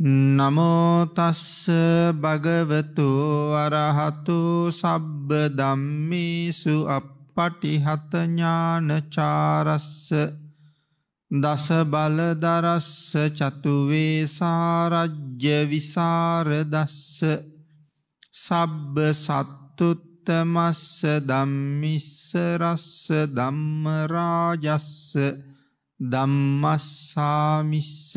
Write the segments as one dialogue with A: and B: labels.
A: නමෝතස්ස භගවතු අරහතු සබ්බ දම්මිසු අපපටිහතඥානචාරස්ස දස බලදරස්ස චතුවේ සාරජ්‍ය විසාරදස්ස සබ්බ සත්තුත්තමස්ස දම්මිස්ස රස්ස ධම්මරාජස්ස දම්මස්සාමිස්ස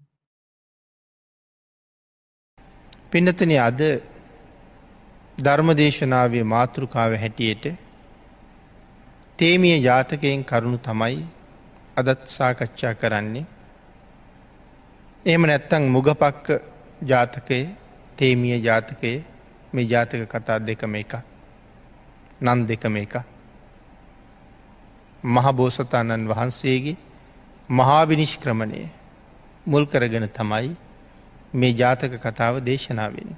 A: පිනතන අද ධර්ම දේශනාවේ මාතෘකාව හැටියට තේමිය ජාතකයෙන් කරුණු තමයි අදත් සාකච්ඡා කරන්නේ. එහම නැත්තං මුගපක්ක ජාතකය තේමිය ජාතකයේ මේ ජාතක කතා දෙකම එක නන් දෙකම එක. මහබෝසතාණන් වහන්සේගේ මහාවිනිෂ්ක්‍රමණය මුල් කරගෙන තමයි මේ ජාතක කතාව දේශනාවෙන්.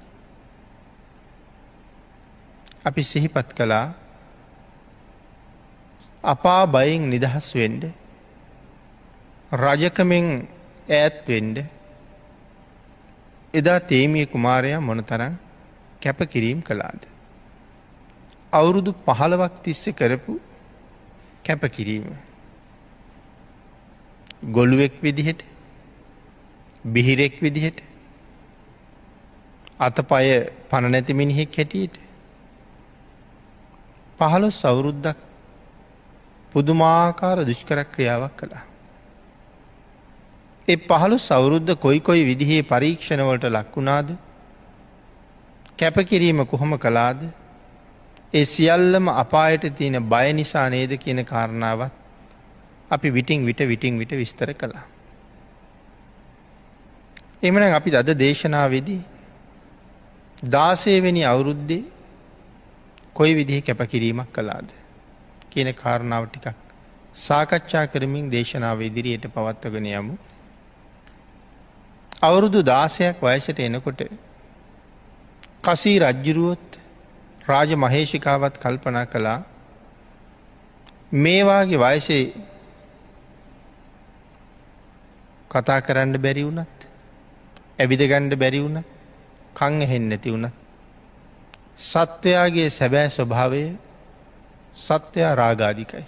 A: අපි සිහිපත් කළා අපා බයින් නිදහස් වෙන්ඩ රජකමෙන් ඈත්වෙන්ඩ එදා තේමිය කුමාරයා මොනතරං කැප කිරීම් කළාද. අවුරුදු පහළවක් තිස්ස කරපු කැප කිරීම. ගොළුවෙක් විදිහට බිහිරෙක් විදිහට අතපය පණ නැති මිනිහෙක් හැටියට. පහළොස් අවුරුද්දක් පුදුමාකාර දුෂ්කරක්‍රියාවක් කළා. එ පහළු සෞරුද්ධ කොයි කොයි විදිහේ පරීක්ෂණවලට ලක්වුණාද කැපකිරීම කොහොම කලාද ඒ සියල්ලම අපායට තියෙන බය නිසා නේද කියන කාරණාවත් අපි විටිං විට විටිං විට විස්තර කළා. එමන අපි අද දේශනාවේදී දාසයවෙනි අවුරුද්දේ කොයි විදිහ කැපකිරීමක් කලාද කියන කාරණාව ටිකක් සාකච්ඡා කරමින් දේශනාව ඉදිරියට පවත්වගෙන යමු. අවුරුදු දාසයක් වයසට එනකොට කසී රජ්ජුරුවොත් රාජ මහේෂිකාවත් කල්පනා කළා මේවාගේ වයසේ කතා කරන්න බැරි වුනත් ඇවිදගණ්ඩ බැරි වුනත් කං එහෙෙන් නැති වුණ. සත්වයාගේ සැබෑ ස්වභාවය සත්‍යයා රාගාධිකයි.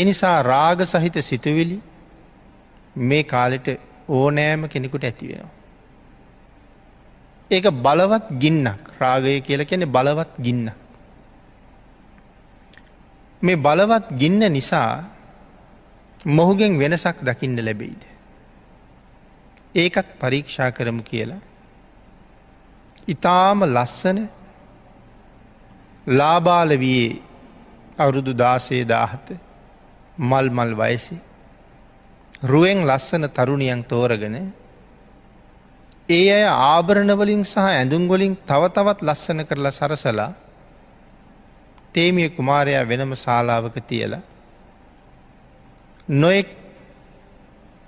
A: එනිසා රාග සහිත සිතුවිලි මේ කාලෙට ඕනෑම කෙනෙකුට ඇතිවෙනවා. ඒක බලවත් ගින්නක් රාගය කියල කෙනෙ බලවත් ගින්න. මේ බලවත් ගින්න නිසා මොහුගෙන් වෙනසක් දකින්න ලැබෙයිද. ඒකත් පරීක්ෂා කරමු කියලා ඉතාම ලස්සන ලාබාල වයේ අවුරුදු දාසේ දාහත මල් මල් වයසි රුවෙන් ලස්සන තරුණියන් තෝරගෙන ඒ අය ආභරණවලින් සහ ඇඳුම්ගොලින් තව තවත් ලස්සන කරලා සරසලා තේමිය කුමාරයා වෙනම ශාලාවක තියල නොයෙක්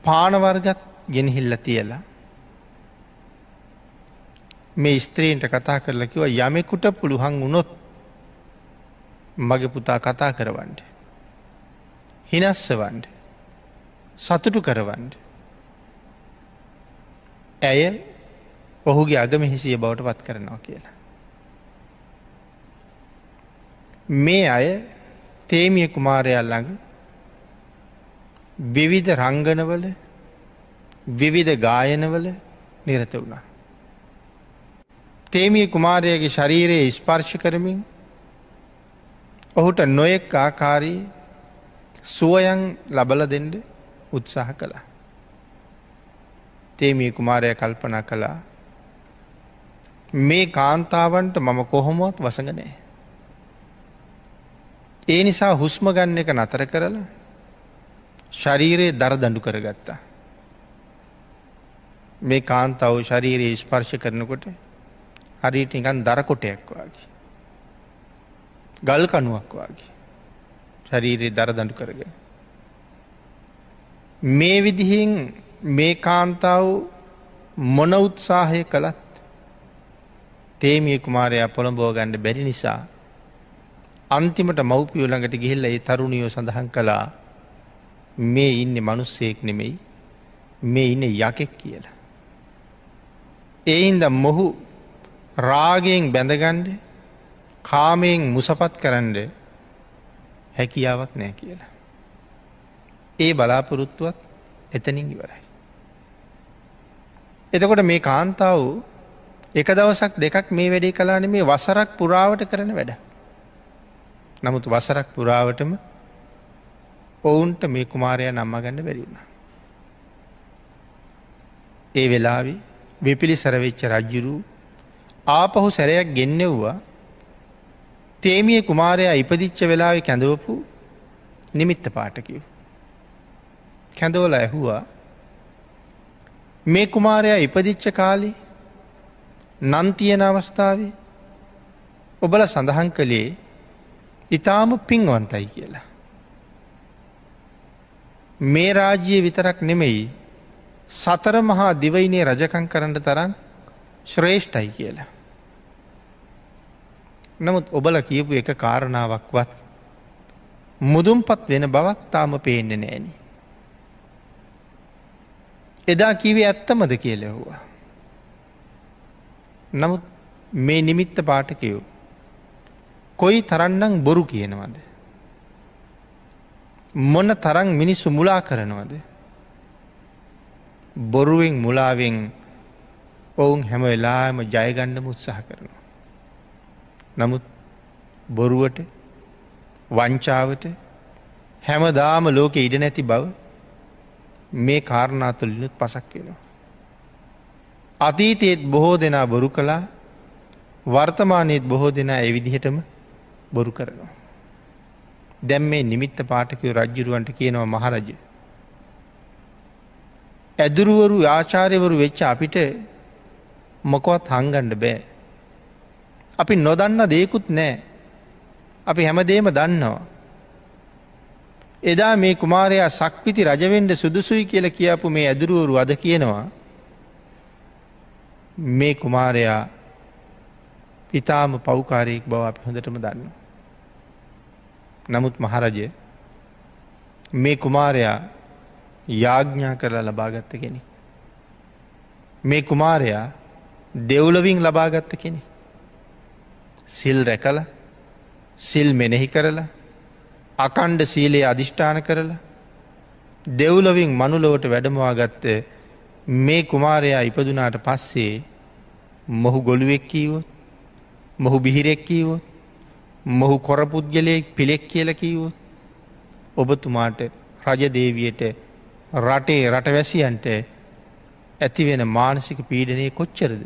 A: පානවර්ගත් ගෙනහිල්ල තියලා මේ ස්ත්‍රේන්ට කතා කරලා කිව යමෙකුට පුළුවන් වුණොත් මගේ පුතා කතා කරවන්ට. හිනස්සවන්ට සතුටු කරවන්ට. ඇය ඔහුගේ අගම හිසිය බවට පත් කරනවා කියලා. මේ අය තේමිය කුමාරයා ළඟ විවිධ රංගනවල විවිධ ගායනවල නිරත වුණා. තේමිය කුමාරයගේ ශරීරයේ ස්පර්ශ කරමින් ඔහුට නොයෙක් ආකාරී සුවයන් ලබල දෙෙන්ඩ උත්සාහ කළා. තේමිය කුමාරය කල්පනා කළා මේ කාන්තාවන්ට මම කොහොමුවත් වසඟනෑ. ඒ නිසා හුස්ම ගන්න එක නතර කරලා ශරීරයේ දරදඩු කරගත්තා. මේ කාන්තාව ශරීරයේ ස්පර්ශ කරනකොට හරියට නිකන් දරකොටයක් වගේ. ගල් කනුවක් වගේ. ශරීරයේ දරදඩු කරගෙන. මේ විදිහෙන් මේ කාන්තාව මොන උත්සාහය කළත් තේමිය කුමාරයා පොළඹෝ ගණ්ඩ බැරි නිසා අන්තිමට මව්පියෝ ළඟට ගිහිල්ල ඒ තරුණියෝ සඳහන් කළා මේ ඉන්න මනුස්සයෙක් නෙමෙයි මේ ඉන්න යකෙක් කියලා. එයින්ද මොහු රාගයෙන් බැඳගන්ඩ කාමයෙන් මුසපත් කරන්න හැකියාවක් නෑ කියලා. ඒ බලාපොරොත්තුවත් එතනින් ඉවරයි. එතකොට මේ කාන්තාව එක දවසක් දෙකක් මේ වැඩේ කලාන මේ වසරක් පුරාවට කරන වැඩ. නමුත් වසරක් පුරාවටම ඔවුන්ට මේ කුමාරය නම්මගන්න බැරිුණ. ඒ වෙලාවි විපිලි සරවෙච්ච රජ්ජුරූ ආපහු සැරයක් ගෙන්නෙව්වා තේමිය කුමාරයා ඉපදිච්ච වෙලාව කැඳවපු නිමිත්ත පාටකිව්. කැඳවල ඇහුවා මේ කුමාරයා ඉපදිච්ච කාලි නන්තියන අවස්ථාවේ ඔබල සඳහන් කළේ ඉතාම පින්වන්තයි කියලා. මේ රාජ්‍යය විතරක් නෙමෙයි සතර මහා දිවයිනේ රජකන් කරන්න තරන් ශ්‍රේෂ්ඨයි කියලා. නමුත් ඔබල කියපු එක කාරණාවක්වත් මුදුම්පත් වෙන බවක් තාම පේන්න නෑන. එදා කිවේ ඇත්තමද කියලෙහුවා. නමුත් මේ නිමිත්ත පාටකයෝ. කොයි තරන්නම් බොරු කියනවද. මොන තරං මිනිස්සු මුලා කරනවද. බොරුවෙන් මුලාවෙන් ඔවුන් හැම වෙලාම ජයගණ්ඩම උත්සාහ කරනවා. නමුත් බොරුවට වංචාවට හැමදාම ලෝකෙ ඉඩ නැති බව මේ කාරණාතුලිනුත් පසක් වෙනවා. අතීතයේත් බොහෝ දෙනා බොරු කළා වර්තමානයේත් බොහෝ දෙනා එවිදිහටම බොරු කරනවා. දැම් මේ නිමිත්ත පාටකය රජ්ජුරුවන්ට කියනවා මහරජ. ඇදුරුවරු ආචාරයවරු වෙච්ච අපිට මොකොත් හංගන්ඩ බෑ. අපි නොදන්න දේකුත් නෑ. අපි හැමදේම දන්නවා. එදා මේ කුමාරයා සක්පිති රජවෙන්ඩ සුදුසුයි කියල කියපු මේ ඇදුරුවරු අද කියනවා. මේ කුමාරයා ඉතාම පෞකාරයෙක් බව අප හොඳටම දන්න. නමුත් මහරජය මේ කුමාරයා යාඥා කරලා ලබාගත්ත කෙනෙ. මේ කුමාරයා දෙව්ලවින් ලබාගත්ත කෙනෙ. සිල් රැකල සිල් මෙනෙහි කරලා අකණ්ඩ සීලයේ අධිෂ්ඨාන කරලා දෙව්ලොවින් මනුලොවට වැඩමවා ගත්ත මේ කුමාරයා ඉපදුනාට පස්සේ මොහු ගොළුවෙක්කීවොත් මොහු බිහිරෙක්කීවොත් මොහු කොරපුද්ගලයෙක් පිළෙක් කියල කීවොත් ඔබතුමාට රජදේවයට රටේ රටවැසියන්ට ඇතිවෙන මානසික පීඩනය කොච්චරද.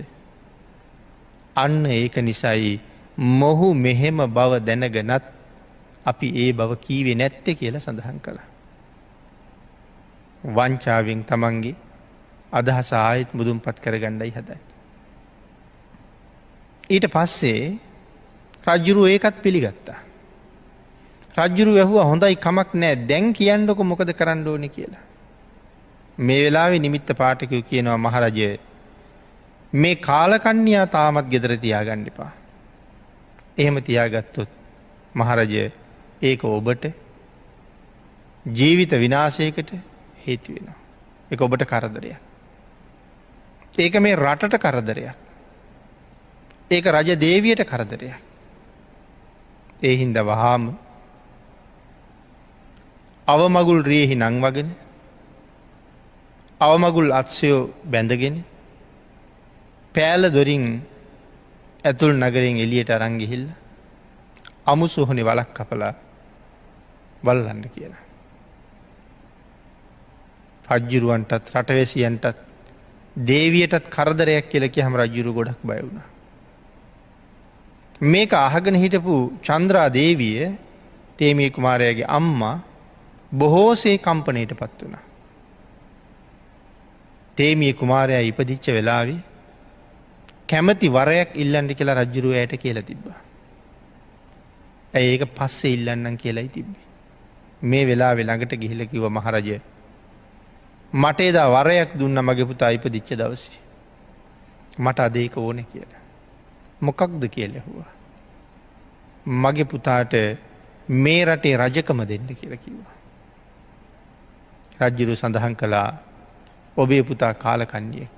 A: අන්න ඒක නිසයි මොහු මෙහෙම බව දැනගනත් අපි ඒ බව කීවේ නැත්තේ කියලා සඳහන් කළ. වංචාවෙන් තමන්ගේ අදහස ආයෙත් මුදුම් පත් කරගණ්ඩයි හදයි. ඊට පස්සේ රජ්ජුරු ඒකත් පිළිගත්තා. රජ්ජුරු ඇහුව හොඳයි කමක් නෑ දැන් කියන්නකො මොකද කරන්න ඕනි කියලා. මේ වෙලාවේ නිමිත්ත පාටකය කියනවා මහරජය මේ කාලකන්්‍යයා තාමත් ගෙදර තියාගණ්ඩිපා. එහෙම තියාගත්තොත් මහරජය ඒක ඔබට ජීවිත විනාශයකට හේතු වෙනවා. එක ඔබට කරදරයක්. ඒක මේ රටට කරදරයක්. ඒක රජ දේවයට කරදරයක්. ඒ හින්ද වහාම අවමගුල් රියහි නංවගෙන අවමගුල් අත්සයෝ බැඳගෙන පෑල දොරින් ඇතුල් නගරෙන් එලියට අරංගිහිල්ල අමු සොහොනි වලක් කපලා වල්ලන්න කියලා. රජ්ජුරුවන්ටත් රටවැසියන්ටත් දේවියටත් කරදරයක් කියලකි හම රජුරු ගොඩක් බයවුණ. මේක අහගෙන හිටපු චන්ද්‍රා දේවිය තේමී කුමාරයගේ අම්මා බොහෝසේ කම්පනයට පත් වුණ. තේමිය කුමාරයා ඉපදිච්ච වෙලාවී කැමති වරයක් ඉල්ලන්ඩි කියලා රජ්ජුරුවයට කියලා තිබ්බා. ඇ ඒක පස්සේ ඉල්ලන්නම් කියලායි තිබ්බේ. මේ වෙලා වෙළඟට ගිහිලකිව මහරජය. මටේදා වරයක් දුන්න මගේ පුතා අයිප දිච්ච දවසේ. මට අදේක ඕන කියලා. මොකක්ද කියලෙහවා. මගේ පුතාට මේ රටේ රජකම දෙන්න කියලා කිව්වා. රජ්ජිරු සඳහන් කළා ඔබේ පුතා කාලකන්්ඩියෙක්.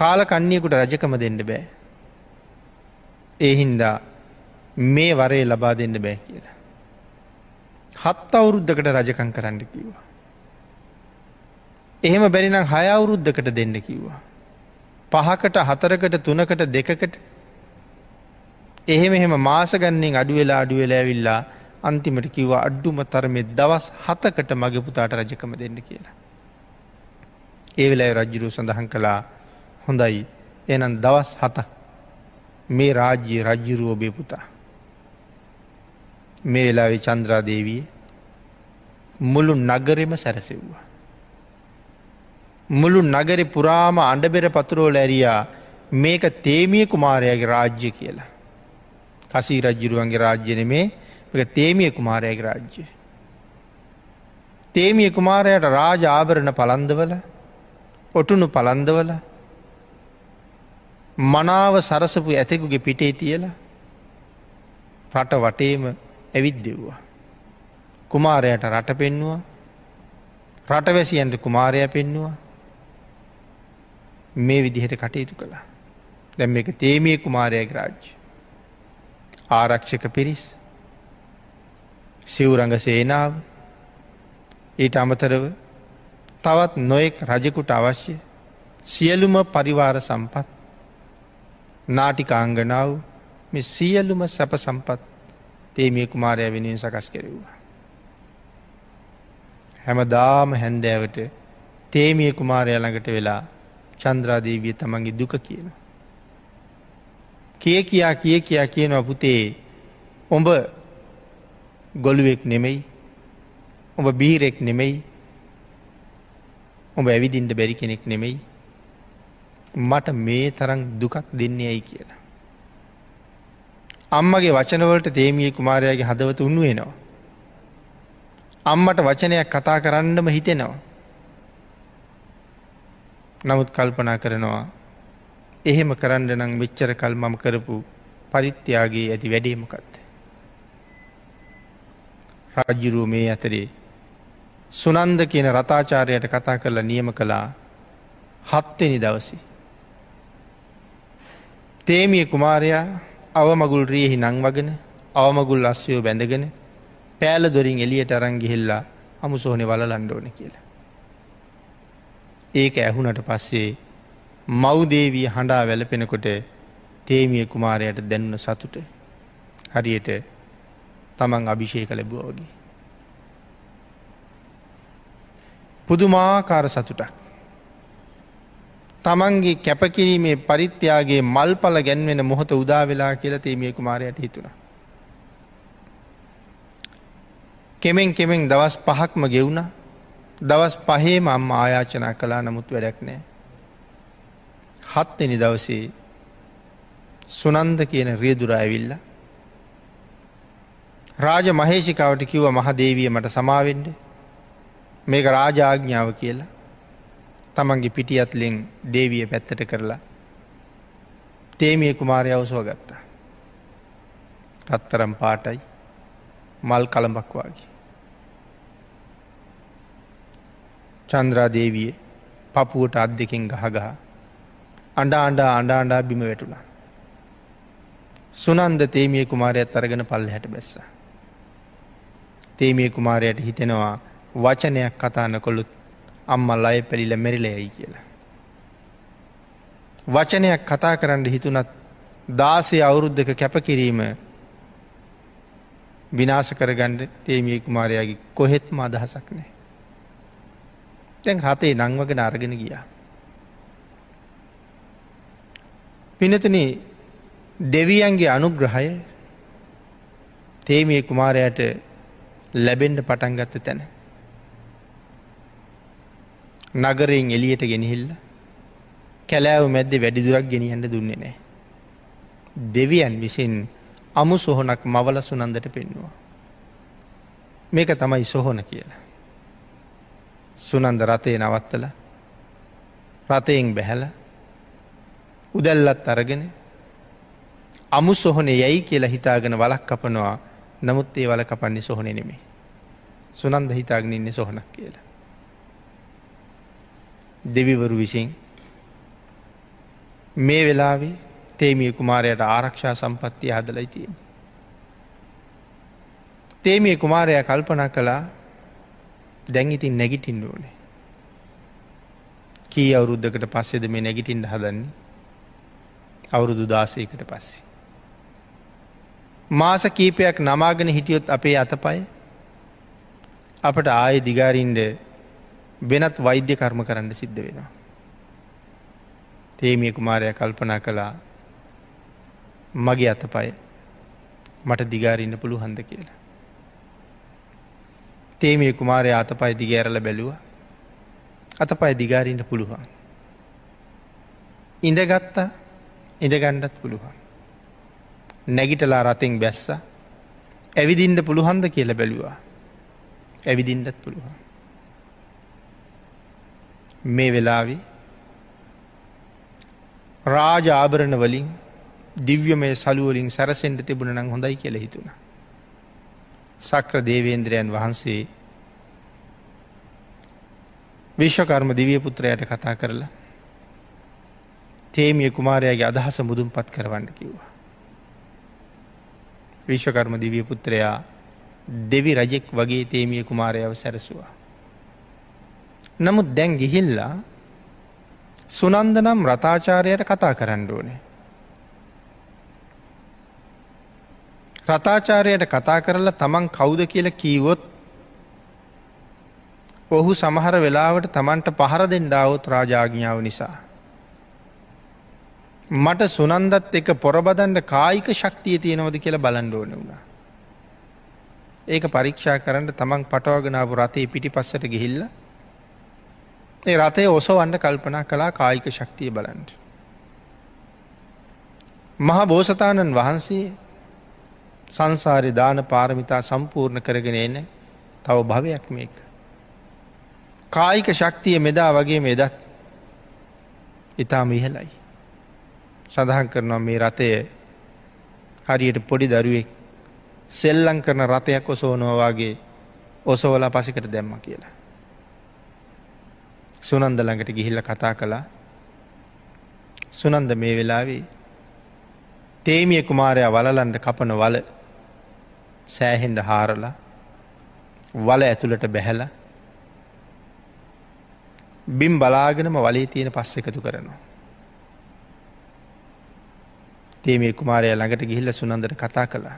A: කාලකන්නියකුට රජකම දෙන්න බෑ. ඒහින්දා මේ වරේ ලබා දෙන්න බෑ කියලා. හත් අවුරුද්ධකට රජකං කරන්න කිව්වා. එහෙම බැරිනම් හය අවුරුද්ධකට දෙන්න කිව්වා. පහකට හතරකට තුනකට දෙකකට එහෙම එහෙම මාසගන්නෙන් අඩුවෙලා අඩුවෙලා ඇවිල්ලා අන්තිමට කිව්වා අඩ්ඩුම තරමෙ දවස් හතකට මගේ පුතාට රජකම දෙන්න කියලා. ඒවෙලා රජ්ජුරු සඳහන් කලා හොඳයි එනම් දවස් හත මේ රාජ්‍යයේ රජ්ජුරුවෝබේ පුතා. මේ වෙලාවේ චන්ද්‍රාදේවී මුළු නගරෙම සැරසෙව්වා. මුළු නගරි පුරාම අඩබෙර පතුරෝල ඇරයා මේක තේමිය කුමාරයගේ රාජ්‍ය කියලා. කසී රජ්ජුරුවන්ගේ රාජ්‍යන මේ තේමිය කුමාරයගේ රාජ්‍ය. තේමිය කුමාරයට රාජ ආභරණ පලන්දවල ඔටුනු පලන්දවල මනාව සරසපු ඇතෙකුගේ පිටේ තියල රට වටේම ඇවිත් දෙව්වා. කුමාරයට රට පෙන්නවා රටවැසියන්ට කුමාරය පෙන්නවා මේ විදිහට කටයුතු කළා. දැම් එක තේමිය කුමාරයක රාජ්‍ය. ආරක්ෂක පිරිස් සිවරඟ සේනාව ඊට අමතරව තවත් නොයෙක් රජකුට අවශ්‍ය සියලුම පරිවාර සම්පත් නාටිකාංගනාව මෙ සියල්ලුම සැප සම්පත් තේමිය කුමාරය වෙනුවෙන් සකස් කෙරෙව්වා. හැම දාම හැන්දෑවට තේමිය කුමාරය ළඟට වෙලා චන්ද්‍රාදීවිය තමන්ගේ දුක කියන. කිය කියා කිය කියා කියනවා පුතේ ඔඹ ගොළුවෙක් නෙමෙයි ඔඹ බීරෙක් නෙමෙයි ඔඹ ඇවිදින්ට බැරි කෙනෙක් නෙමෙයි මට මේ තරම් දුකක් දෙන්නේ ඇයි කියලා. අම්මගේ වචනවලට තේමිය කුමාරයාගේ හදවත උන්ුවෙනවා. අම්මට වචනයක් කතා කරන්නම හිතෙනවා. නමුත් කල්පනා කරනවා එහෙම කරන්න නම් වෙච්චර කල් මම කරපු පරිත්‍යයාගේ ඇති වැඩීමකත්. රජ්ජුරුව මේ අතරේ සුනන්ද කියන රතාචාරයට කතා කරලා නියම කළා හත්තෙනි දවසේ. තේමිය කුමාරයා අවමගුල් රියෙහි නංවගෙන අවමගුල් අස්සයෝ බැඳගෙන පෑල දොරින් එලියට අරං ගිහිල්ලා අමු සෝනෙ වල ලණ්ඩෝන කියලා. ඒක ඇහුනට පස්සේ මෞදේවී හඬා වැලපෙනකොට තේමිය කුමාරයට දැන්වන සතුට හරියට තමන් අභිෂේක ලැබුවෝගේ. පුදුමාකාර සතුටක් තමන්ගේ කැපකිරීමේ පරිත්‍යයාගේ මල් පල ගැන්වෙන මොහොත උදාවෙලා කියලා තේමිය කුමාරයට හිතුණ. කෙමෙන් කෙමෙන් දවස් පහක්ම ගෙවුණ දවස් පහේ මම ආයාචනා කලා නමුත් වැඩක් නෑ. හත්වෙනි දවසේ සුනන්ද කියන රියදුර ඇවිල්ල. රාජ මහේෂිකාවට කිව්ව මහදේවිය මට සමාවෙන්ඩ මේක රාජාඥාව කියලා තමන්ගේ පිටියත්ලෙන් දේවිය පැත්තට කරලා තේමිය කුමාරය අවසෝ ගත්තා. රත්තරම් පාටයි මල් කළඹක්වාගේ. චන්ද්‍රා දේවිය පපුුවට අත් දෙකෙන් ගහගහ අඩා අඩා අඩා අඩා බිම වැටුණා. සුනන්ද තේමිය කුමාරයත් අරගෙන පල්ල හැට බැස්ස. තේමිය කුමාරයට හිතෙනවා වචනයක් කතාන කොළුත් අම්මල් අය පැළිල මෙරිලයයි කියලා. වචනයක් කතා කරන්න හිතුනත් දාසය අවුරුද්ධක කැපකිරීම විනාස කරගණ්ඩ තේමිය කුමාරයාගේ කොහෙත්ම අදහසක් නෑ. තැන් රතේ නංවගෙන අරගෙන ගියා. පිනතන දෙවියන්ගේ අනුග්‍රහය තේමිය කුමාරයට ලැබෙන්ඩ පටන්ගත්ත තැන. නගරයෙන් එලියට ගෙනහිල්ල කැලෑව මැද්දෙ වැඩිදුරක් ගෙනියන්න දුන්නේ නෑ. දෙවියන් විසින් අමු සොහොනක් මවල සුනන්දට පෙන්නවා. මේක තමයි සොහොන කියලා. සුනන්ද රථය නවත්තල රථයෙන් බැහැල උදැල්ලත් අරගෙන අමු සොහොනේ යැයි කියලා හිතාගෙන වලක් කපනවා නමුත් ඒ වල කපන්නේ සොහොනෙ නෙමේ. සුනන්ද හිතාගෙන ඉන්නේ සොහොනක් කියලා. දෙවිවරු විසින් මේ වෙලාවේ තේමිය කුමාරයට ආරක්ෂා සම්පත්තිය හදලයි තියෙන. තේමිය කුමාරය කල්පන කළා දැන්ඉතින් නැගිටින්න ඕනේ. කී අවුරුද්ධකට පස්සෙද මේ නැගිටින්ට හදන්නේ අවුරුදු දාසයකට පස්සේ. මාස කීපයක් නමාගෙන හිටියොත් අපේ අතපයි අපට ආය දිගාරින්ඩ වෙනත් වෛද්‍ය කර්ම කරන්න සිද්ධ වෙනවා. තේමිය කුමාරය කල්පනා කළා මගේ අතපය මට දිගාරන්න පුළුහන්ද කියලා. තේමිය කුමාරය අතපයි දිගෑරල බැලුව අතපයි දිගාරන්න පුළුවන්. ඉඳගත්තා ඉඳගණ්ඩත් පුළුවන්. නැගිටලා රතෙන් බැස්ස ඇවිදින්ට පුළුහන්ද කියල බැලුවා ඇවිදින්ටත් පුළුවන්. මේ වෙලාවි රාජ ආභරණ වලින් දිව්‍ය මේ සලුවලින් සැරසෙන්ට තිබුණ නම් හොඳයි කියල හිතුුණ. සක්‍ර දේවේන්ද්‍රයන් වහන්සේ විශ්වකර්ම දිවියපුත්‍රයට කතා කරලා තේමිය කුමාරයාගේ අදහස මුදුම් පත් කරවන්න කිව්වා. විශ්වකර්ම දිවියපුත්‍රයා දෙවි රජෙක් වගේ තේමිය කුමාරයාව සැරසුවා. නමුත් දැන් ගිහිල්ලා සුනන්ද නම් රතාචාරයට කතා කරන්න ඕනේ. රතාචාරයට කතා කරලා තමන් කවුද කියල කීවොත් ඔහු සමහර වෙලාවට තමන්ට පහර දෙෙන්ඩාවොත් රාජාඥාව නිසා. මට සුනන්දත් එක පොරබදන්ට කායික ශක්තිය තියෙනවද කියලා බලන්ඩ ඕන වුණා. ඒක පරීක්ෂා කරන්න තමන් පටවාගෙනාව රතේ පිටි පස්සට ගිහිල්ලා ඒ රථය ඔසවන්න කල්පනා කලා කායික ශක්තිය බලන්ට. මහා බෝසතාණන් වහන්සේ සංසාරය දාන පාරමිතා සම්පූර්ණ කරගෙන එන තව භවයක් මේක. කායික ශක්තිය මෙදා වගේ මෙදත් ඉතාම ඉහලයි. සඳහන් කරනවා මේ රථය හරියට පොඩි දරුවෙක් සෙල්ලං කරන රථයක් ඔසෝනෝවාගේ ඔසෝලා පසිකට දැම්ම කියලා. සුනන්ද ළඟට ගිහිල්ල කතා කළා සුනන්ද මේ වෙලාවේ තේමිය කුමාරයා වලලන්ට කපන වල සෑහෙන්ඩ හාරලා වල ඇතුළට බැහැල බිම් බලාගෙනම වලේ තියෙන පස්ස එකතු කරනවා. තේමිය කුමාරය ළඟට ගිහිල්ල සුනන්දට කතා කළා.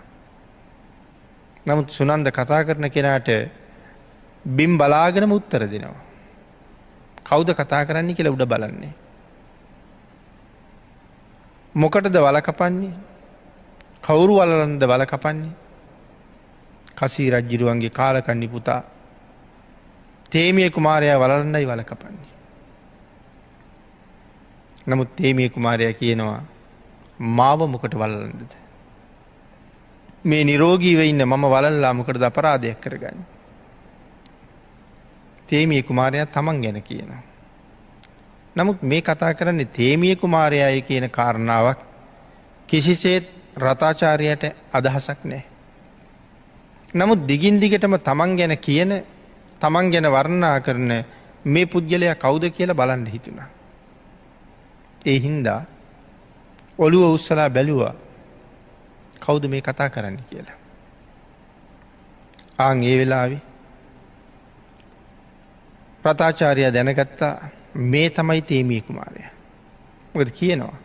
A: නමුත් සුනන්ද කතා කරන කෙනාට බිම් බලාගෙන උත්තර දෙනවා. කෞුද කතා කරන්නේ කියලා උඩ බලන්නේ. මොකටද වලකපන්නේ කවුරු වලලන්ද වලකපන්නේ කසී රජ්ජිරුවන්ගේ කාලකන්නි පුතා තේමිය කුමාරයා වලන්නයි වලකපන්නේ. නමුත් තේමිය කුමාරය කියනවා මාව මොකට වලලන්නද. මේ නිරෝගීව ඉන්න මම වලල්ලා මොකට ද අපරාධයක් කරගන්න. තේමිය කුමාරයා තමන් ගැන කියනවා. නමුත් මේ කතා කරන්නේ තේමිය කුමාරයාය කියන කාරණාවක් කිසිසේත් රතාචාරයට අදහසක් නෑ. නමුත් දිගින් දිගටම තමන් ගැන කියන තමන් ගැන වර්ණා කරන මේ පුද්ගලයා කවුද කියලා බලන්න හිතුණා. ඒ හින්දා ඔළුව උස්සලා බැලුවා කවුද මේ කතා කරන්න කියලා. ආං ඒ වෙලාවේ ප්‍රතාචාරයා දැනගත්තා මේ තමයි තේමිය කුමාරය. මොකද කියනවා.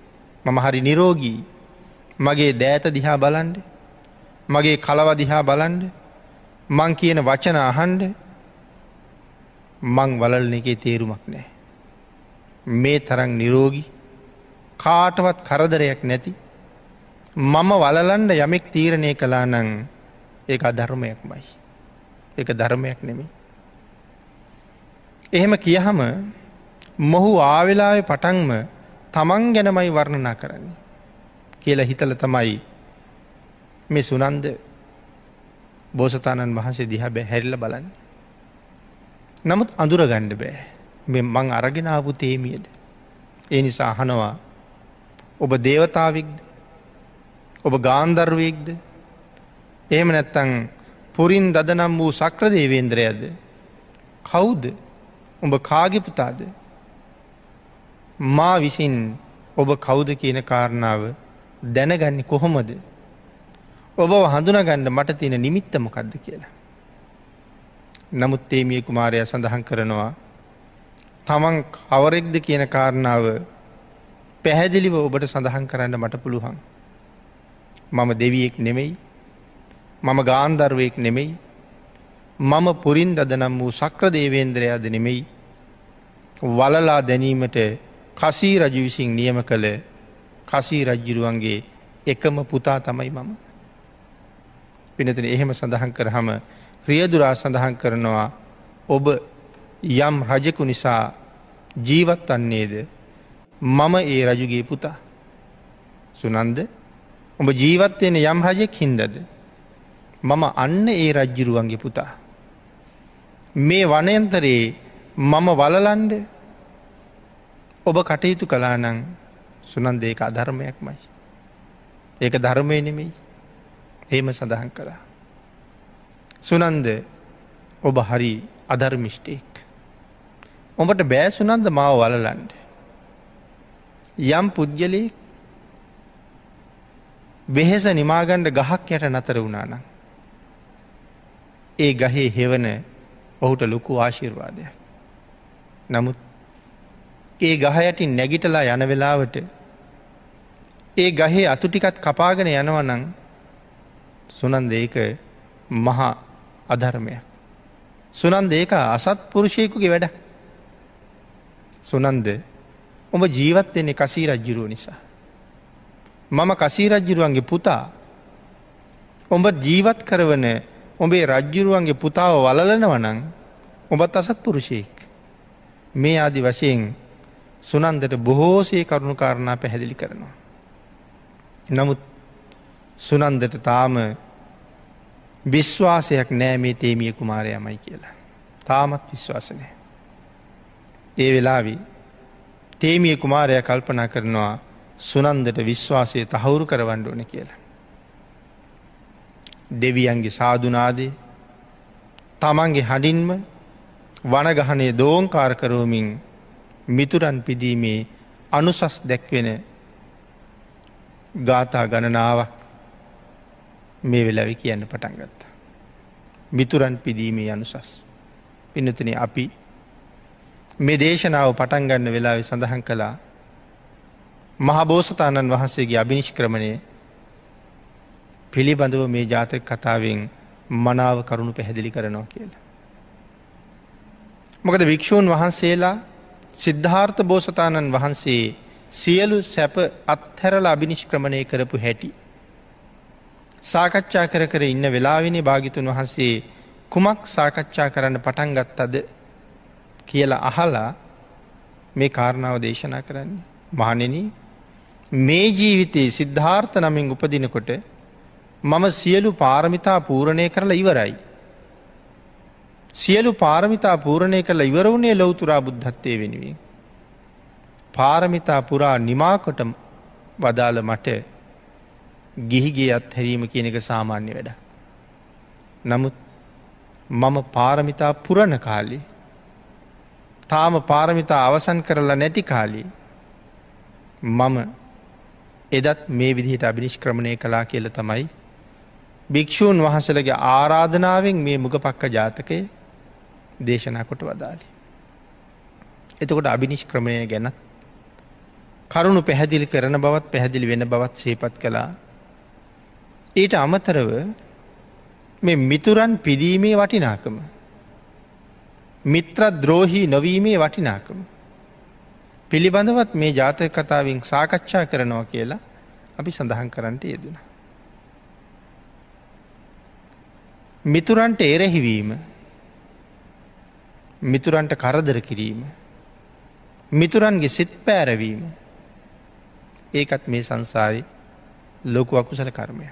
A: මම හරි නිරෝගී මගේ දෑත දිහා බලන්ඩ මගේ කලව දිහා බලන්ඩ මං කියන වචන අහන්ඩ මං වලල්න එකේ තේරුමක් නෑ. මේ තරං නිරෝගි කාටවත් කරදරයක් නැති මම වලලන්ඩ යමෙක් තීරණය කලා නං ඒ අධර්මයක් මයි. එක ධර්මයක් නෙමේ. එහෙම කියහම මොහු ආවෙලාව පටන්ම තමන් ගැනමයි වර්ණනා කරන්නේ. කියලා හිතල තමයි මේ සුනන්ද බෝසතාණන් වහන්සේ දිහ බැහැරිල බලන්න. නමුත් අඳුර ගණ්ඩ බෑ මෙ මං අරගෙනාපු තේමියද. ඒ නිසා අහනවා ඔබ දේවතාවික්ද ඔබ ගාන්ධර්වයෙක්ද එහෙම නැත්තං පුරින් දදනම් වූ සක්‍රදේවේන්ද්‍රයද කවුද උඹ කාගපුතාද මා විසින් ඔබ කවුද කියන කාරණාව දැනගන්නේ කොහොමද ඔබ හඳුනගන්න මට තියෙන නිමිත්තමකක්ද කියලා. නමුත් ඒමිය කුමාරය සඳහන් කරනවා තමන් කවරෙක්ද කියන කාරණාව පැහැදිලිව ඔබට සඳහන් කරන්න මට පුළුවන්. මම දෙවියෙක් නෙමෙයි මම ගාන්ධර්ුවෙක් නෙමෙයි මම පුරින් දද නම් වූ සක්‍රදේවේන්ද්‍රයාද නෙමෙයි. වලලා දැනීමට කසී රජු විසින් නියම කළ කසී රජ්ජිරුවන්ගේ එකම පුතා තමයි මම. පිනතින එහෙම සඳහන් කරහම ප්‍රියදුරා සඳහන් කරනවා ඔබ යම් රජකු නිසා ජීවත් වන්නේද මම ඒ රජුගේ පුතා සුනන්ද ඔබ ජීවත්වයෙන යම් රජෙක් හින්දද මම අන්න ඒ රජ්ජිරුවන්ගේ පුතා මේ වනයන්තරයේ මම වලලන්ඩ ඔබ කටයුතු කලානං සුනන්ද ඒක අධර්මයක් මයි. ඒක ධර්මය නෙමෙයි ඒම සඳහන් කළා. සුනන්ද ඔබ හරි අධර්මිෂ්ටෙක්. ඔබට බෑ සුනන්ද මාව වලලන්ඩ. යම් පුද්ගලයෙක් වෙහෙස නිමාගණ්ඩ ගහක් යට නතර වුණානම්. ඒ ගහේ හෙවන ඔහුට ලොකු ආශිර්වාදය. නමුත් ඒ ගහයටින් නැගිටලා යන වෙලාවට ඒ ගහේ අතුටිකත් කපාගෙන යනවනං සුනන්ද ඒක මහා අධර්මය. සුනන්ද ඒක අසත් පුරුෂයකුගේ වැඩ. සුනන්ද උඹ ජීවත්වෙන්නේ කසී රජ්ජුරුව නිසා. මම කසී රජ්ජුරුවන්ගේ පුතා උඹ ජීවත් කරවන ඔබේ රජ්ජුරුවන්ගේ පුතාව වලලනවනං ඔබත් අසත් පුරුෂයෙක්. මේ ආදි වශයෙන් සුනන්දට බොහෝසේ කරුණු කාරණා පැහැදිලි කරනවා. නමුත් සුනන්දට තාම විශ්වාසයක් නෑ මේ තේමිය කුමාරයමයි කියලා. තාමත් විශ්වාසනය. ඒ වෙලාවී තේමිය කුමාරය කල්පනා කරනවා සුනන්දට විශ්වාසය තහවුරු කරවන්න ඕන කියලා. දෙවියන්ගේ සාධනාදේ තමන්ගේ හඬින්ම වනගහනේ දෝංකාරකරෝමින් මිතුරන් පිදීමේ අනුසස් දැක්වෙන ගාථා ගණනාවක් මේ වෙලවි කියන්න පටන් ගත්තා. මිතුරන් පිදීමේ අනුසස්. පිනතන අපි මේ දේශනාව පටන්ගන්න වෙලාවෙ සඳහන් කළා මහබෝසතාණන් වහන්සේගේ අභිනිෂ්ක්‍රමණය පිළිබඳව මේ ජාතක කතාවෙන් මනාව කරුණු පැහැදිලි කරනවා කියලා. මොකද භික්‍ෂූන් වහන්සේලා සිද්ධාර්ථ බෝසතාණන් වහන්සේ සියලු සැප අත්හැරල අභිනිෂ්ක්‍රමණය කරපු හැටි. සාකච්ඡා කර කර ඉන්න වෙලාවිනි භාගිතුන් වහන්සේ කුමක් සාකච්ඡා කරන්න පටන් ගත්තද කියලා අහලා මේ කාරණාව දේශනා කරන්නේ. මහනෙන මේ ජීවිතයේ සිද්ධාර්ථ නමින් උපදිනකොට මම සියලු පාරමිතා පූරණය කරලා ඉවරයි. සියලු පාරමිතා පූරණය කරලා ඉවරවුණේ ලොවතුරා බුද්ධත්තය වෙනුවෙන්. පාරමිතා පුරා නිමාකොට වදාළ මට ගිහිගේ අත් හැරීම කියන එක සාමාන්‍ය වැඩ. නමුත් මම පාරමිතා පුරණ කාලි තාම පාරමිතා අවසන් කරලා නැති කාලී මම එදත් මේ විදිහට අභිනිෂ්ක්‍රමණය කලා කියල තමයි භික්‍ෂූන් වහසලගේ ආරාධනාවෙන් මේ මුගපක්ක ජාතකය දේශනාකොට වදාලි. එතකොට අභිනිෂ්ක්‍රමය ගැන කරුණු පැහැදිලි කරන බවත් පැහැදිලි වෙන බවත් සේපත් කළා. ඊට අමතරව මේ මිතුරන් පිදීමේ වටිනාකම. මිත්‍ර ද්‍රෝහි නොවීමේ වටිනාකම. පිළිබඳවත් මේ ජාතක කතාවෙන් සාකච්ඡා කරනවා කියලා අපි සඳහන් කරන්නට යෙදනා. මිතුරන්ට එරැහිවීම මිතුරන්ට කරදර කිරීම මිතුරන්ගේ සිත් පෑරවීම ඒකත් මේ සංසාරි ලොකු අකුසල කර්මය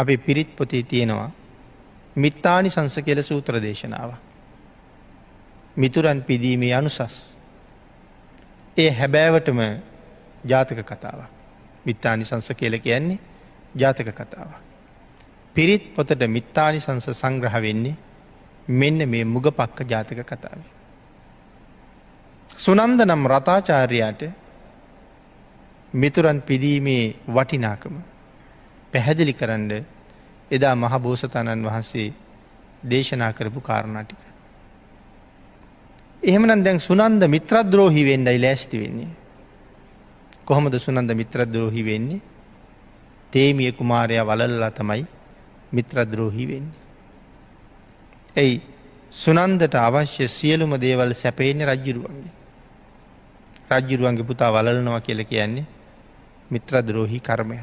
A: අපි පිරිත් පොතේ තියෙනවා මිත්තානි සංස කියල සූත්‍ර දේශනාව මිතුරන් පිදීමේ අනුසස් ඒ හැබෑවටම ජාතක කතාවක් මිත්තානි සංස කියල කියන්නේ ජාතක කතාවක් පිරිත් පොතට මිත්තානිසංස සංග්‍රහ වෙන්නේ මෙන්න මේ මුගපක්ක ජාතක කතාව. සුනන්ද නම් රතාචාර්යාට මිතුරන් පිදීමේ වටිනාකම පැහැදිලි කරන්න එදා මහබෝසතාණන් වහන්සේ දේශනා කරපු කාරණටික. එහෙමන දැන් සුනන්ද මිත්‍රද්‍රෝහි වෙන්ඩයි ලෑස්ති වෙන්නේ. කොහොමද සුනන්ද මිත්‍රද්‍රෝහි වෙන්නේ තේමිය කුමාරයා වලල්ලා තමයි මිත්‍රද්‍රෝහි වෙන්න. ඇයි සුනන්දට අවශ්‍ය සියලුම දේවල් සැපේන රජ්ජුරුවන්ගේ. රජ්ජුරුවන්ගේ පුතා වලනවා කියල කියන්නේ මිත්‍රද්‍රෝහි කර්මය.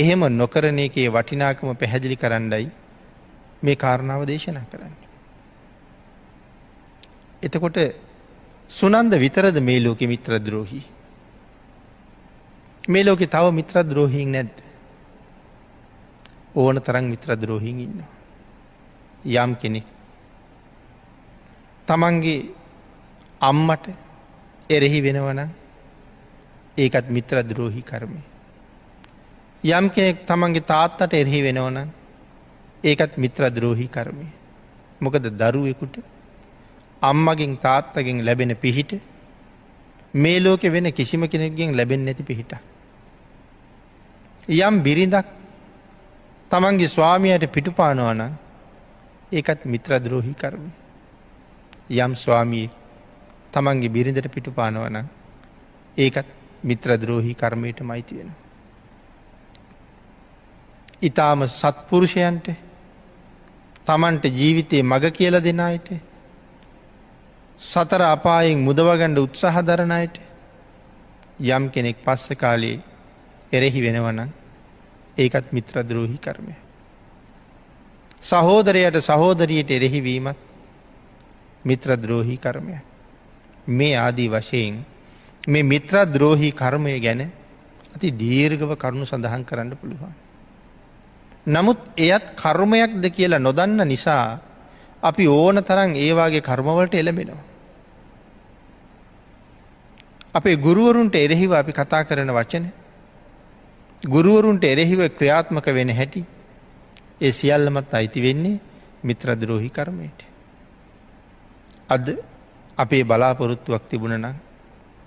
A: එහෙම නොකරන එකේ වටිනාකම පැහැදිලි කරන්නයි මේ කාරණාව දේශනා කරන්න. එතකොට සුනන්ද විතරද මේ ලෝකෙ මිත්‍රද්‍රෝහි. මේ ලෝකෙ තව මිත්‍රද්‍රෝහීන් නැද්ද. ඕන තරන් මිත්‍රද්‍රෝහින් ඉන්න. යම් කෙනෙක් තමන්ගේ අම්මට එරෙහි වෙනවන ඒකත් මිත්‍රද්‍රෝහි කරමය. යම් කෙනෙක් තමන්ගේ තාත්තට එරෙහි වෙනවන ඒකත් මිත්‍රද්‍රෝහි කරමය. මොකද දරුවෙකුට අම්මගෙන් තාත්තගෙන් ලැබෙන පිහිට මේ ලෝකෙ වෙන කිසිම කෙනෙක්ගෙන් ලැබෙන් නැති පිහිට. යම් බිරිඳක් තමන්ගේ ස්වාමියයට පිටුපානවන ඒකත් මිත්‍රද්‍රෝහි කරම. යම් ස්වාමී තමන්ගේ බිරිඳට පිටුපානවන ඒකත් මිත්‍රද්‍රෝහි කර්මයට මයිති වෙන. ඉතාම සත්පුරුෂයන්ට තමන්ට ජීවිතයේ මග කියල දෙනයට සතර අපායෙන් මුදවගණ්ඩ උත්සාහ දරණයට යම් කෙනෙක් පස්ස කාලයේ එරෙහි වෙනවනන් ඒකත් මිත්‍රද්‍රෝහි කර්මය. සහෝදරයට සහෝදරයට එරෙහිවීමත් මිත්‍රද්‍රෝහි කර්මය. මේ ආදී වශයෙන් මේ මිත්‍රද්‍රෝහි කර්මය ගැන ඇති දීර්ගව කරුණු සඳහන් කරන්න පුළුවන්. නමුත් එයත් කර්මයක්ද කියලා නොදන්න නිසා අපි ඕන තරන් ඒවාගේ කර්මවලට එළඹෙනවා. අපේ ගුරුවරුන්ට එරෙහිව අපි කතා කරන වචන ගුරුවරුන්ට එරෙහිව ක්‍රියාත්මක වෙන හැටි ඒ සියල්ලමත් අයිති වෙන්නේ මිත්‍රදරෝහි කර්මයට. අද අපේ බලාපොරොත්තුවක් තිබුණ නම්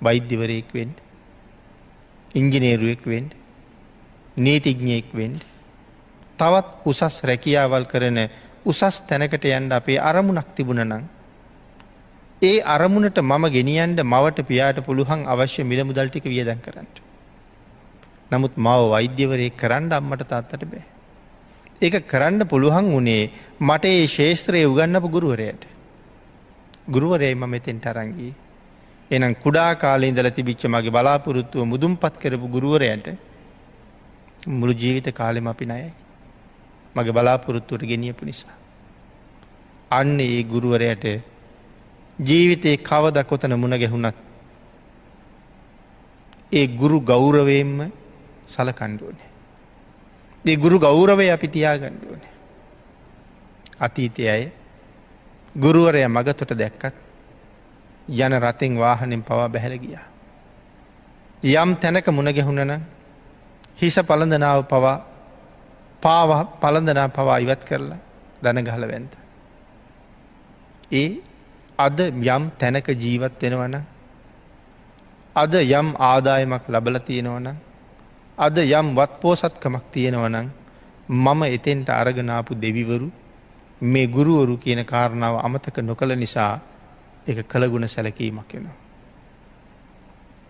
A: වෛද්‍යවරයෙක් වෙන්ට ඉංජිනේරුවෙක් වෙන්ට නීතිඥයෙක් වෙන්ට තවත් උසස් රැකියාවල් කරන උසස් තැනකට යන්ඩ අපේ අරමුණක් තිබුණ නම් ඒ අරමුණට මම ගෙනියන්ට මවට පියාට පුළුවන් අවශ්‍ය මිල මුදල්ටික වියදැන් කරට. නමුත් මව වෛද්‍යවරය කරන්න අම්මට තාත්තට බෑ. ඒක කරන්න පුළුවන් වනේ මට ඒ ශේෂත්‍රය උගන්නපු ගුරුවරයට. ගුරුවරයයි ම මෙතෙන්ට අරංගී. එනම් කුඩා කාලේ ඉඳල තිබිච්ච මගේ බලාපොරොත්තුව මුදුම් පත් කරපු ගුරුවරයට මුළු ජීවිත කාලෙම අපි නයයි. මගේ බලාපොරොත්තුවට ගෙනියපු නිසා. අන්න ඒ ගුරුවරයට ජීවිතයේ කවද කොතන මුණ ගැහුණත් ඒ ගුරු ගෞරවයෙන්ම සලකණ්ඩුවනේ. දෙ ගුරු ගෞරවය අපි තියාගණ්ඩුවනේ. අතීතය අය ගුරුවරය මගතොට දැක්කත් යන රතෙන් වාහනෙන් පවා බැහැල ගිය. යම් තැනක මුණ ගැහුණන හිස පළඳනාව පවා පාව පළඳනා පවා ඉවත් කරලා දන ගහල වැන්ත. ඒ අද යම් තැනක ජීවත් වෙනවන අද යම් ආදායමක් ලබල තියෙනවනම් අද යම් වත්පෝසත්කමක් තියෙනවනං මම එතෙන්ට අරගනාපු දෙවිවරු මේ ගුරුවරු කියන කාරණාව අමතක නොකළ නිසා එක කළගුණ සැලකීමක් වෙනවා.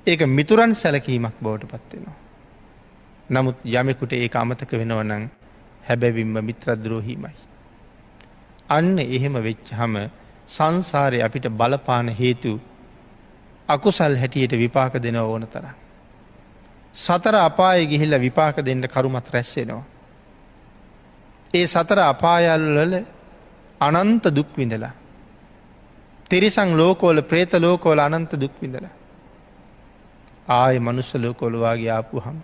A: ඒක මිතුරන් සැලකීමක් බවට පත්වෙනවා. නමුත් යමෙකුට ඒ අමතක වෙනවනං හැබැවිම්ම මිත්‍රද්‍රෝහීමයි. අන්න එහෙම වෙච්චහම සංසාරය අපිට බලපාන හේතු අකුසල් හැටියට විපාක දෙනව ඕන තරම්. සතර අපාය ගිහිල්ල විපාක දෙන්න කරුමත් රැස්සෙනවා. ඒ සතර අපායල්වල අනන්ත දුක්විඳලා. තිරිසං ලෝකෝල ප්‍රේත ලෝකෝල අනන්ත දුක්විඳලා. ආය මනුස්ස ලෝකොළුවාගේ ආපු හම්.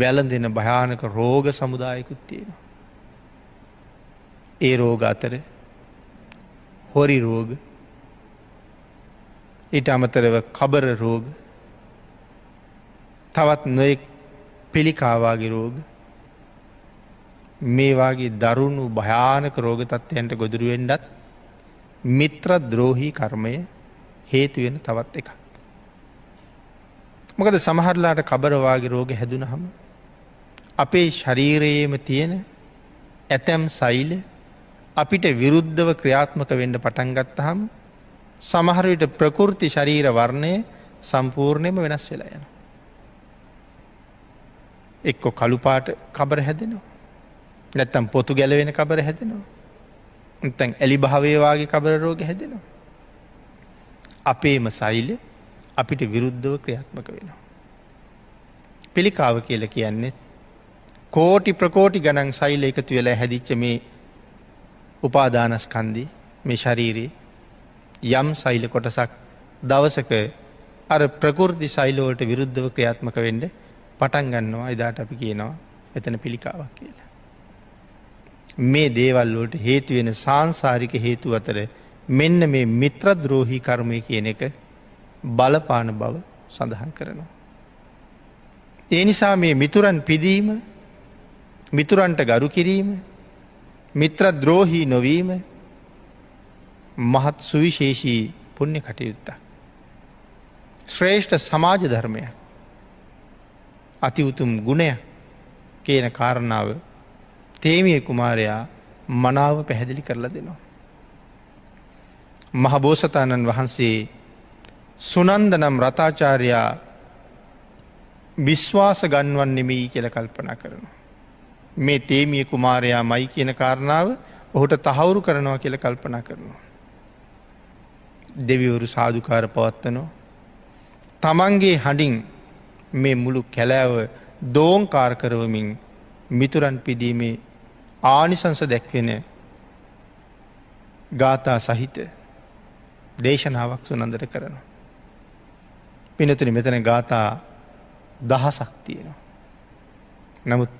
A: වැලඳෙන භයානක රෝග සමුදායකුත් තියෙනවා. ඒ රෝග අතර හොරි රෝග ඊට අමතරව කබර රෝග තවත් නොයෙක් පෙළිකාවාගේ රෝග මේවාගේ දරුණු භයානක රෝගතත්වයන්ට ගොදුරුවෙන්ඩත් මිත්‍ර ද්‍රෝහි කර්මය හේතුවෙන තවත් එකක්. මොකද සමහරලාට කබරවාගේ රෝග හැදුන හම. අපේ ශරීරයේම තියෙන ඇතැම් සෛල අපිට විරුද්ධව ක්‍රියාත්මක වෙන්ඩ පටන්ගත්ත හම් සමහරවිට ප්‍රකෘති ශරීර වර්ණය සම්පූර්ණයම වෙනස් වෙලා යන. එක්කො කළුපාට කබර හැදෙනවා. නැත්තම් පොතු ගැලවෙන කබර හැදෙනවා. තැන් ඇලි භාවේවාගේ කබර රෝග හැදෙනවා. අපේම සෛල අපිට විරුද්ධව ක්‍රියාත්මක වෙනවා. පිළිකාව කියල කියන්නේ කෝටි ප්‍රකෝටි ගණන් සෛල එකතු වෙලා හැදිච්ච මේ උපාදානස්කන්දී මේ ශරීරයේ යම් සෛල කොටසක් දවසක අර ප්‍රකෘති සෛලෝලට විරුද්ධව ක්‍රියාත්මක වෙන්ඩ පටන් ගන්නවා එදාට අපි කියනවා එතන පිළිකාවක් කියලා. මේ දේවල්ලෝට හේතුවෙන සංසාරික හේතු අතර මෙන්න මේ මිත්‍ර ද්‍රෝහි කර්මය කියන එක බලපාන බව සඳහන් කරනවා. ඒ නිසා මේ මිතුරන් පිදීම මිතුරන්ට ගරු කිරීම මිත්‍ර ද්‍රෝහී නොවීම මහත් සුවිශේෂී පුුණ්‍ය කටයුත්තක්. ශ්‍රේෂ්ඨ සමාජ ධර්මයක්. අතිඋතුම් ගුණය කියන කාරණාව තේමිය කුමාරයා මනාව පැහැදිලි කරලා දෙනවා. මහබෝසතාණන් වහන්සේ සුනන්ද නම් රතාචාරයා විශ්වාස ගන්වන්නෙමී කියල කල්පනා කරනවා. මේ තේමිය කුමාරයා මයි කියන කාරණාව ඔහුට තහවුරු කරනවා කියල කල්පනා කරනවා. දෙවිවරු සාධකාර පවත්වනවා. තමන්ගේ හඬින් මේ මුළු කැලෑව දෝංකාර කරවමින් මිතුරන් පිදීමේ ආනිසංස දැක්වෙන ගාථා සහිත දේශනාවක් සුනන්දර කරනවා. පිනතුන මෙතන ගාථා දහසක් තියෙනවා. නමුත්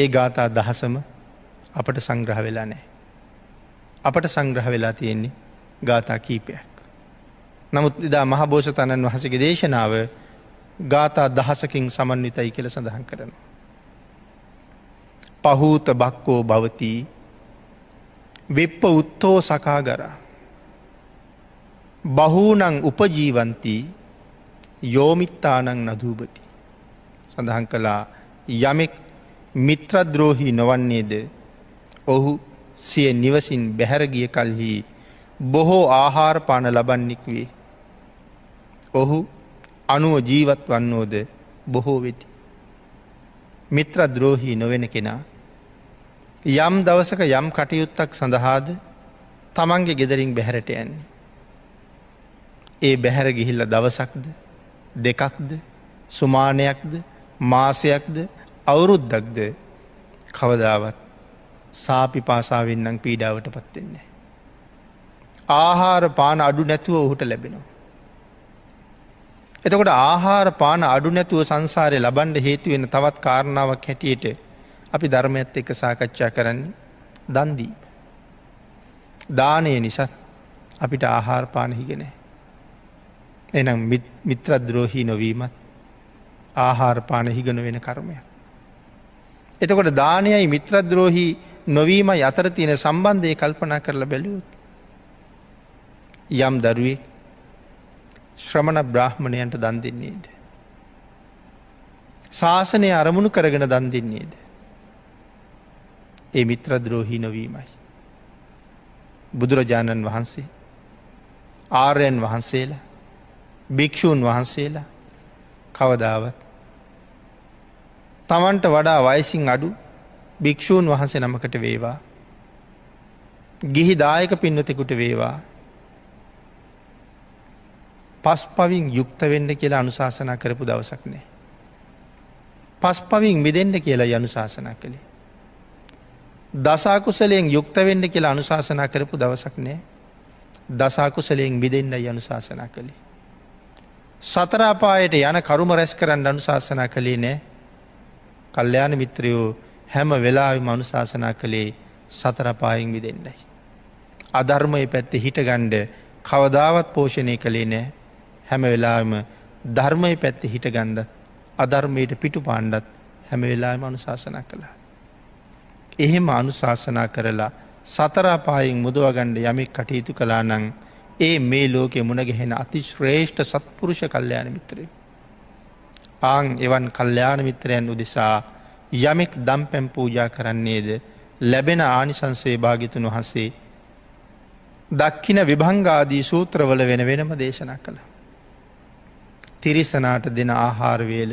A: ඒ ගාථා දහසම අපට සංග්‍රහ වෙලා නෑ. අපට සංග්‍රහ වෙලා තියෙන්නේ ගාථා කීපයක්. නමුත් එදා මහබෝෂතණන් වහසගේ දේශනාව ගාථ දහසකින් සමන්විතයි කියල සඳහන් කරන. පහූත බක්කෝ භවතී වෙප්ප උත්තෝ සකාගර බහූනං උපජීවන්ති යෝමිත්තානං නදූපති සඳහන් කළා යමෙක් මිත්‍රද්‍රෝහි නොවන්නේද ඔහු සිය නිවසින් බැහැරගිය කල්හි බොහෝ ආහාරපාන ලබන්නෙක් වේ. ඔහු අනුව ජීවත් වන්නෝද බොහෝ වෙති. මිත්‍ර ද්‍රෝහී නොවෙන කෙනා. යම් දවසක යම් කටයුත්තක් සඳහාද තමන්ගේ ගෙදරින් බැහැරට යන්නේ. ඒ බැහැර ගිහිල්ල දවසක්ද දෙකක්ද සුමානයක්ද මාසයක්ද අවුරුද්දක්ද කවදාවත් සාපි පාසාවෙන්නම් පීඩාවට පත්වෙන්නේ. ආහාර පාන අඩු නැතුව ඔහුට ලැබෙනවා. එතකොට ආහාර පාන අඩු නැතුව සංසාරය ලබන්ඩ හේතුවෙන තවත් කාරණාවක් හැටියට අපි ධර්මයත් එක සාකච්ඡා කරන්නේ දන්දී. දානය නිසත් අපිට ආහාර පාන හිගෙනෑ. එනම් මිත්‍රද්‍රෝහී නොවීමත් ආහාරපාන හිගන වෙන කර්මය. එතකොට දානයයි මිත්‍රද්‍රෝහි නොවීම අතර තියෙන සම්බන්ධය කල්පනා කරලා බැලියුත්. යම් දරුවේ ශ්‍රමණ බ්‍රහ්මණයන්ට දන් දෙන්නේද. ශාසනය අරමුණු කරගෙන දන් දෙන්නේද. ඒ මිත්‍ර ද්‍රෝහි නොවීමයි. බුදුරජාණන් වහන්සේ ආර්යන් වහන්සේලා භික්‍ෂූන් වහන්සේලා කවදාවත් තමන්ට වඩා වයසින් අඩු භික්‍ෂූන් වහන්සේ නමකට වේවා ගිහි දායක පින්නතෙකුට වේවා පස් පවින් යුක්ත වෙන්න කියලා අනුශාසනා කරපු දවසක් නෑ. පස් පවින් මිදෙන්ට කියලා යනුශාසනා කළේ. දසාකුසලයෙන් යුක්තවෙන්න කියලා අනුශාසනා කරපු දවසක් නෑ දසාකුසලයෙන් මිදෙන්න්න යනුශාසනා කළේ. සතරාපායට යන කරුම රැස් කරන්න අනුශාසනා කළේ නෑ කල්්‍යයාන මිත්‍රයෝ හැම වෙලාවි මනුශාසනා කළේ සතරපායෙන් මිදෙන්න්නයි. අධර්මය පැත්තේ හිටගණ්ඩ කවදාවත් පෝෂණය කළේ නෑ හැමවෙලාම ධර්මය පැත්ත හිටගන්ඩ අධර්මයට පිටු පාණ්ඩත් හැමවෙලාම අනුශාසන කළා. එහෙම අනුශාසනා කරලා සතරාපායෙන් මුදවගණ්ඩ යමෙක් කටයුතු කලා නං ඒ මේ ලෝකෙ මුණගැහෙන අති ශ්‍රේෂ්ඨ සත්පුරුෂ කල්්‍යයාන මිත්‍රය. ආං එවන් කල්්‍යයාන මිත්‍රයන් උදෙසා යමෙක් දම් පැම් පූජා කරන්නේද ලැබෙන ආනිසන්සේ භාගිතුන් වහන්සේ දක්කින විභංගාදී සූත්‍රවල වෙන වෙනම දේශනා කළ. තිරිසනාට දෙන ආහාරවේල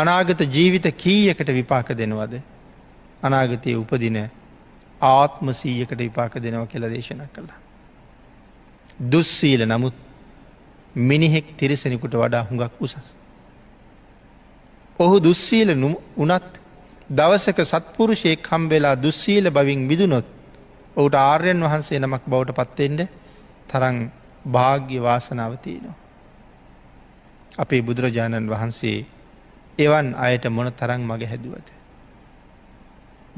A: අනාගත ජීවිත කීයකට විපාක දෙනවද අනාගතය උපදින ආත්ම සීයකට විපාක දෙනව කියලා දේශනා කළා. දුස්සීල නමුත් මිනිහෙක් තිරිසෙනෙකුට වඩා හුඟක් උසස්. ඔහු දුස්සීල උනත් දවසක සත්පුරුෂයෙක් හම්බෙලා දුස්සීල බවින් මිදුනොත් ඔහුට ආර්යන් වහන්සේ නමක් බවට පත්තෙන්ට තරන් භාග්‍ය වාසනාව තියනවා. අපේ බුදුරජාණන් වහන්සේ එවන් අයට මොන තරන් මග හැදුවත.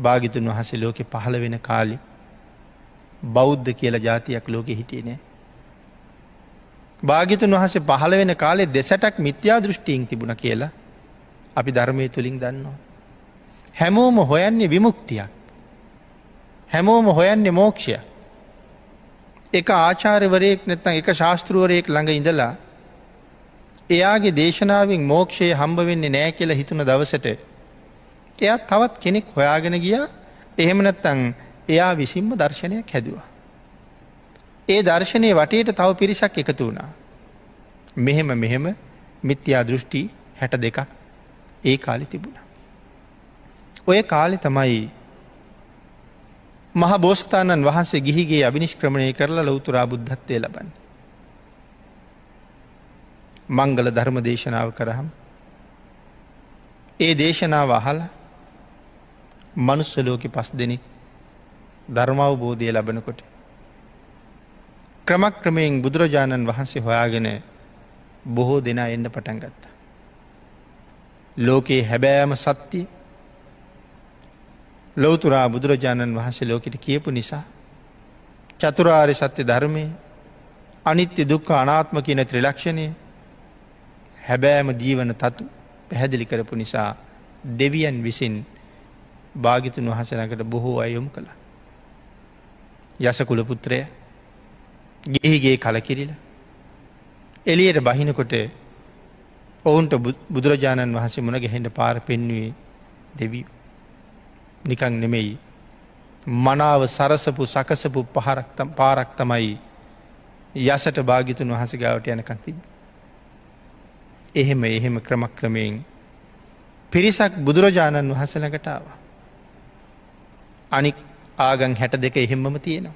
A: භාගිතුන් වහසේ ලෝකෙ පහළ වෙන කාලි බෞද්ධ කියලා ජාතියක් ලෝකෙ හිටිය නෑ. භාගිතුන් වහසේ පහළ වෙන කාලේ දෙසටක් මිත්‍යා දෘෂ්ටීන් තිබුණ කියලා අපි ධර්මය තුළින් දන්නවා. හැමෝම හොයන්නේ විමුක්තියක්. හැමෝම හොයන්නේ මෝක්ෂයක්. එක ආචාරවරයෙක් නැත්තං එක ශාස්තෘුවරයෙක් ළඟ ඉඳලා එයාගේ දේශනාවෙන් මෝක්ෂයේ හම්බ වෙන්නේ නෑ කියලා හිතුන දවසට. එයා තවත් කෙනෙක් හොයාගෙන ගිය එහෙමනත්තං එයා විසින්ම දර්ශනයක් හැදවා. ඒ දර්ශනය වටේට තව පිරිසක් එකතු වුණා. මෙහෙම මෙහෙම මිත්‍යා දෘෂ්ටි හැට දෙකක් ඒ කාලි තිබුණ. ඔය කාලෙ තමයි මහ බෝස්ථානන් වහන්සේ ගිහිගේ අභිනිෂ්ක්‍රමණය කරලා ලොවතුරා බුද්ධත්වය ලබන්නේ. මංගල ධර්ම දේශනාව කරහම්. ඒ දේශනාව අහල මනුස්සලෝක පස් දෙනෙක් ධර්මවබෝධය ලබනකොට. ක්‍රමක්‍රමයෙන් බුදුරජාණන් වහන්සේ හොයාගෙන බොහෝ දෙනා එන්න පටන් ගත්තා. ලෝකයේ හැබෑම සත්‍යය ලොවතුරා බුදුරජාණන් වහන්සේ ලෝකට කියපු නිසා චතුරාරි සත්‍ය ධර්මය අනිත්‍ය දුක්ක අනාත්ම කියන ත්‍රිලක්ෂණය හැබෑම දීවන තතු පැහැදිලි කරපු නිසා දෙවියන් විසින් භාගිතුන් වහසනකට බොහෝ අයොම් කළ. යසකුල පුත්‍රය ගෙහිගේ කලකිරිල එලියට බහිනකොට ඔවුන්ට බුදුරජාණන් වහන්සේ මුණ ගැහෙන්ට පාර පෙන්නුවේ දෙවිය නිකං නෙමෙයි මනාව සරසපු සකසපු පහරක් පාරක් තමයි යසට භාගිතුන් වහසගාවට යනකන් තිබ. එහෙම එහෙම ක්‍රමක්‍රමයෙන් පිරිසක් බුදුරජාණන් වහසලකටාව. අනික් ආගන් හැට දෙක එහෙම්මම තියෙනවා.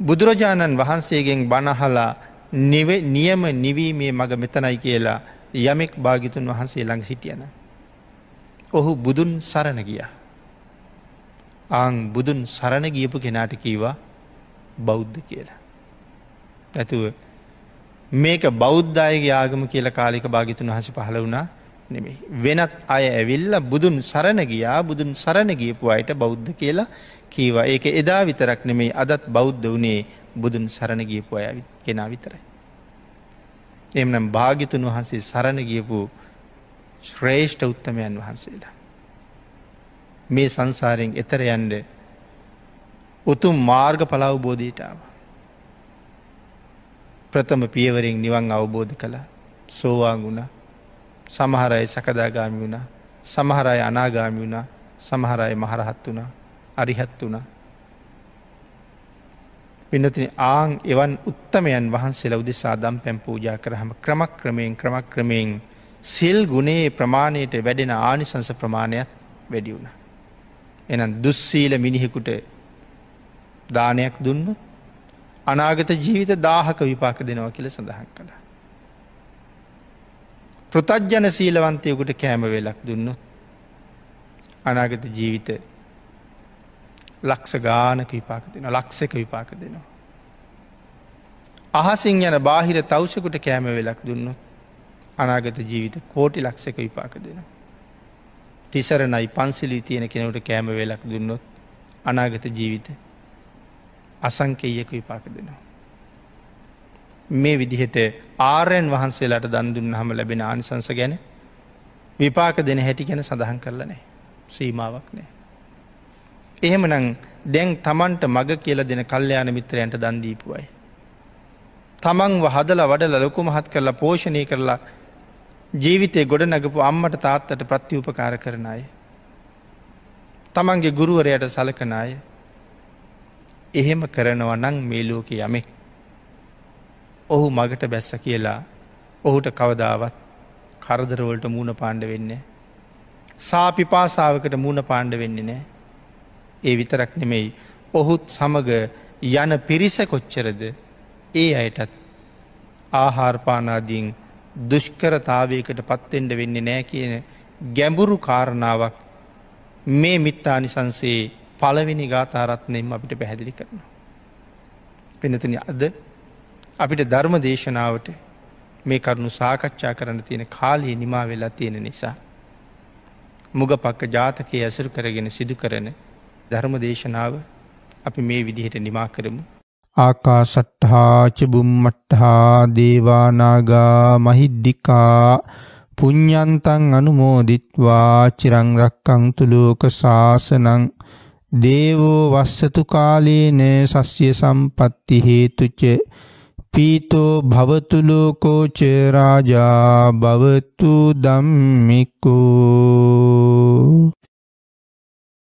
A: බුදුරජාණන් වහන්සේගෙන් බණහලා නියම නිවීමේ මඟ මෙතනයි කියලා යමෙක් භාගිතුන් වහන්සේ ළඟ සිටියන. ඔහු බුදුන් සරණ ගිය. ආං බුදුන් සරණ ගියපු කෙනාට කීවා බෞද්ධ කියලා. ඇතුව මේක බෞද්ධයගේ ආගම කියල කාලික භාගිතුන් හස පහල වුණා නෙමෙයි. වෙනත් අය ඇවිල්ල බුදුන් සරණ ගියා බුදුන් සරණ ගියපු අයට බෞද්ධ කියලා කීවා ඒක එදා විතරක් නෙමෙයි අදත් බෞද්ධ වනේ බුදුන් සරණ ගියපු අය කෙනා විතරයි. එමනම් භාගිතුන් වහන්සේ සරණ ගියපු ශ්‍රේෂ්ඨ උත්තමයන් වහන්සේට. මේ සංසාරයෙන් එතර යන්ඩ උතුම් මාර්ග පලවබෝධීටාව. ප්‍රථම පියවරෙන් නිවන් අවබෝධ කළා සෝවාන් වුණ සමහරයි සකදාගාමි වුණ සමහරයි අනාගාමි වුණ සමහරයි මහරහත් වුණ අරිහත් වුණ පිනතින ආං එවන් උත්තමයන් වහන්සේලා උදෙසා දම් පැම් පූජා කරහම ක්‍රමක්‍රමයෙන් ක්‍රමක්‍රමයෙන් සිල් ගුණේ ප්‍රමාණයට වැඩෙන ආනිසංස ප්‍රමාණයක් වැඩි වුණ. එනම් දුස්සීල මිනිහෙකුට දානයක් දුන්නත් අනාගත ජීවිත දාහක විපාක දෙනවා කියල සඳහන් කළ. ප්‍රතජ්ජන සීලවන්තයකුට කෑම වෙලක් දුන්නොත් අනාගත ජීවිත ලක්ෂ ගානක විපාක දෙන ලක්සක විපාක දෙනවා. අහසින් යන බාහිර තවසකුට කෑම වෙලක් දුන්නොත් අනාගත ජීවිත කෝටි ලක්සක විපාක දෙනවා. තිසරණයි පන්සිලී තියෙන කෙනවට කෑම වෙලක් දුන්නොත් අනාගත ජීවිතය අසංකේයක විපාක දෙනවා. මේ විදිහට ආරයන් වහන්සේලාට දන්දුන්න හම ලැබෙන ආනිසංස ගැන විපාක දෙන හැටි ගැන සඳහන් කරල නෑ සීමාවක් නෑ. එහෙම නං දැන් තමන්ට මග කියල දෙන කල්්‍යයාන මිත්‍රයන්ට දන්දීපුවයි. තමන්ව හදල වඩල ලොකු මහත් කරලා පෝෂණය කරලා ජීවිතය ගොඩ නැගපු අම්මට තාත්තට ප්‍රත්‍යූපකාර කරන අය. තමන්ගේ ගුරුවරයට සලකන අය එහෙම කරනව නං මේ ලෝක යමෙක්. ඔහු මගට බැස්ස කියලා ඔහුට කවදාවත් කරදරවලට මූුණ පාණ්ඩ වෙන්නේ. සාපිපාසාාවකට මූුණ පාණ්ඩ වෙන්නේ නෑ. ඒ විතරක් නෙමෙයි ඔහුත් සමග යන පිරිස කොච්චරද ඒ අයටත් ආහාරපානාදීන් දුෂ්කරතාවයකට පත්තෙන්ට වෙන්නේ නෑ කියන ගැඹුරු කාරණාවක් මේ මිත්තානිසන්සේ පලවෙනි ගාථාරත්නයෙන් අපිට පැහැදිලි කරනවා. පිනතුන අද අපිට ධර්ම දේශනාවට මේ කරුණු සාකච්ඡා කරන්න තියෙන කාලයේ නිමා වෙලා තියෙන නිසා. මුග පක්ක ජාතකය ඇසුරු කරගෙන සිදු කරන ධර්ම දේශනාව අපි මේ විදිහට නිමා කරමු. ආකාසට්හා චබුම්මට්හා දේවානාගා මහිද්දිකා පුඤ්ඥන්තන් අනුමෝදිත්වා චිරංරක්කං තුළෝක ශාසනං දේවෝ වස්සතු කාලේන සස්්‍ය සම්පත්ති හේතුච පීතෝ භවතු ලෝකෝ ච රාජා භවතු ධම්මිකෝ